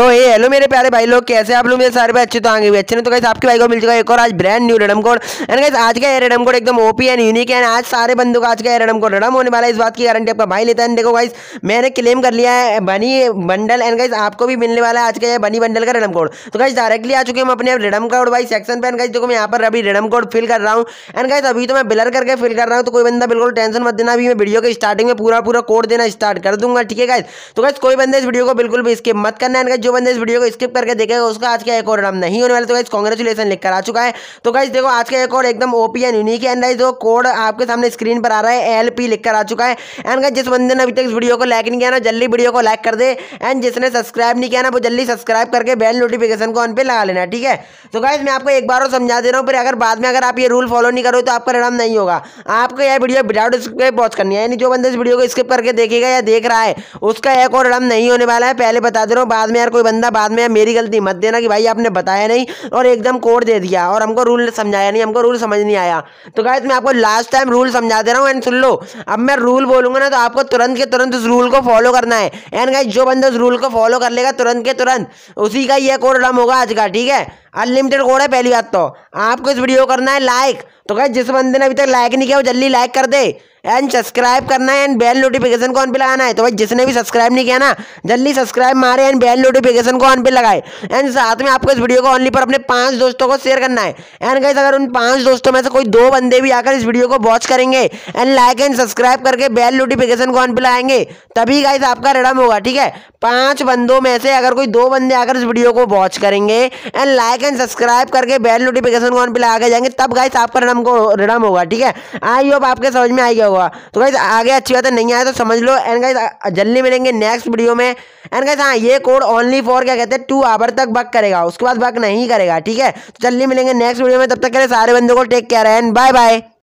तो ये हेलो मेरे प्यारे भाई लोग कैसे आप लोग मेरे सारे भाई अच्छे तो आगे भी अच्छे नहीं तो कैसे आपके भाई को मिल चुका एक और आज brand new redeem code and कैसे आज का ये रेडम कोड एकदम ओपी एंड यूनिक एंड आज सारे बंदों का आज का ये रेडम कोड रडम होने वाला है इस बात की गारंटी आपका भाई लेता है देखो गाइस मैंने क्लेम कर लिया है बनी बंडल एंड गाइस आपको भी मिलने वाला है आज का ये बनी बंडल का रेडम कोड तो गाइस डायरेक्टली आ चुके हम अपने रेडम कोड भाई सेक्शन पर एंड गाइस देखो मैं यहाँ पर अभी रेडम कोड फिल कर रहा हूँ एंड गाइस अभी तो मैं बिलर करके फिल कर रहा हूँ तो कोई बंदा बिल्कुल टेंशन मत देना अभी मैं वीडियो के स्टार्टिंग में पूरा पूरा कोड देना स्टार्ट कर दूंगा ठीक है गाइस तो गाइस कोई बंदा इस वीडियो को बिल्कुल भी स्किप मत करना एंड जो बंदे इस वीडियो को स्किप करके देखेगा उसका आज का एक और नाम नहीं होने वाला तो गाइस कॉन्ग्रेचुलेसन लिखकर आ चुका है तो गाइस देखो आज का एक और एकदम OP and unique and guys जो कोड आपके सामने स्क्रीन पर आ रहा है एल पी लिखकर आ चुका है एंड गाइस जिस बंदे ने अभी तक इस वीडियो को लाइक नहीं किया ना जल्दी वीडियो को लाइक कर दे एंड जिसने सब्सक्राइब नहीं किया ना वो जल्दी सब्सक्राइब करके बेल नोटिफिकेशन को ऑन पे लगा लेना ठीक है तो गाइज मैं आपको एक बार और समझा दे रहा हूँ फिर अगर बाद में अगर आप ये रूल फॉलो नहीं करो तो आपका परिणाम नहीं होगा आपको यह वीडियो विदाउट स्क्रिप वॉच करनी है यानी जो बंदे इस वीडियो को स्किप करके देखेगा या देख रहा है उसका एक और रन नहीं होने वाला है पहले बता दे रहा हूँ बाद में यार कोई बंदा बाद में मेरी गलती मत देना कि भाई आपने बताया नहीं और एकदम कोड दे दिया और हमको रूल समझाया नहीं हमको रूल समझ नहीं आया तो गाइज मैं आपको लास्ट टाइम रूल समझा दे रहा हूँ एंड सुन लो अब मैं रूल बोलूंगा ना तो आपको तुरंत के तुरंत उस रूल को फॉलो करना है एंड गाइज जो बंदा उस रूल को फॉलो कर लेगा तुरंत के तुरंत उसी का यह कोड रम होगा आज का ठीक है अनलिमिटेड कोड है पहली बात तो आपको इस वीडियो करना है लाइक तो क्या जिस बंदे ने अभी तक लाइक नहीं किया वो जल्दी लाइक कर दे एंड सब्सक्राइब करना है एंड बेल नोटिफिकेशन को ऑन पे लगाना है तो भाई जिसने भी सब्सक्राइब नहीं किया ना जल्दी सब्सक्राइब मारे एंड बेल नोटिफिकेशन को ऑन पे लगाए एंड साथ में आपको इस वीडियो को ऑनली पर अपने पांच दोस्तों को शेयर करना है एंड गाइस अगर उन पांच दोस्तों में से कोई दो बंदे भी आकर इस वीडियो को वॉच करेंगे एंड लाइक एंड सब्सक्राइब करके बेल नोटिफिकेशन को ऑन पे लगाएंगे तभी गाइस आपका रिड़म होगा ठीक है पांच बंदों में से अगर कोई दो बंदे आकर इस वीडियो को वॉच करेंगे and like like and subscribe करके बेल नोटिफिकेशन ऑन पे लगा जाएंगे तब गाइस आपका नाम को रिडम होगा ठीक है आई हाँ, होप आपके समझ में आ गया होगा तो गाइस आगे अच्छी बात है नहीं आया तो समझ लो एंड गाइस जल्दी मिलेंगे नेक्स्ट वीडियो में एंड गाइस हाँ ये कोड ओनली फॉर क्या कहते हैं टू आवर तक बक करेगा उसके बाद बक नहीं करेगा ठीक है तो जल्दी मिलेंगे नेक्स्ट वीडियो में तब तक के लिए सारे बंदों को take care and bye bye